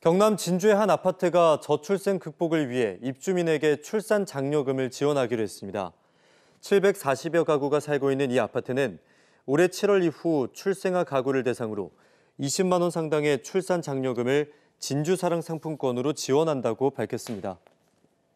경남 진주의 한 아파트가 저출생 극복을 위해 입주민에게 출산 장려금을 지원하기로 했습니다. 740여 가구가 살고 있는 이 아파트는 올해 7월 이후 출생아 가구를 대상으로 20만 원 상당의 출산 장려금을 진주사랑 상품권으로 지원한다고 밝혔습니다.